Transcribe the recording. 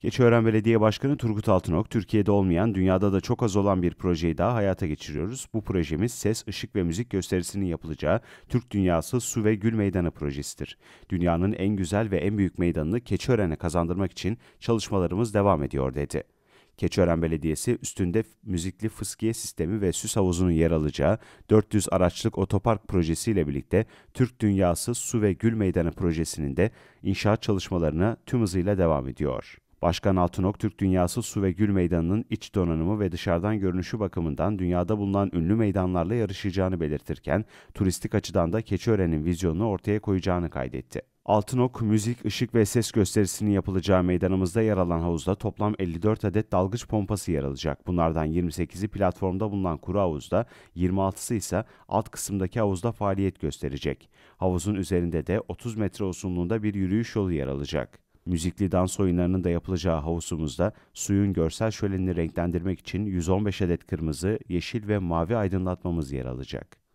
Keçiören Belediye Başkanı Turgut Altınok, Türkiye'de olmayan, dünyada da çok az olan bir projeyi daha hayata geçiriyoruz. Bu projemiz ses, ışık ve müzik gösterisinin yapılacağı Türk Dünyası Su ve Gül Meydanı projesidir. Dünyanın en güzel ve en büyük meydanını Keçiören'e kazandırmak için çalışmalarımız devam ediyor dedi. Keçiören Belediyesi üstünde müzikli fıskiye sistemi ve süs havuzunun yer alacağı 400 araçlık otopark projesiyle birlikte Türk Dünyası Su ve Gül Meydanı projesinin de inşaat çalışmalarına tüm hızıyla devam ediyor. Başkan Altınok, Türk dünyası su ve gül meydanının iç donanımı ve dışarıdan görünüşü bakımından dünyada bulunan ünlü meydanlarla yarışacağını belirtirken, turistik açıdan da Keçiören'in vizyonunu ortaya koyacağını kaydetti. Altınok, müzik, ışık ve ses gösterisinin yapılacağı meydanımızda yer alan havuzda toplam 54 adet dalgıç pompası yer alacak. Bunlardan 28'i platformda bulunan kuru havuzda, 26'sı ise alt kısımdaki havuzda faaliyet gösterecek. Havuzun üzerinde de 30 metre uzunluğunda bir yürüyüş yolu yer alacak. Müzikli dans oyunlarının da yapılacağı havuzumuzda suyun görsel şölenini renklendirmek için 115 adet kırmızı, yeşil ve mavi aydınlatmamız yer alacak.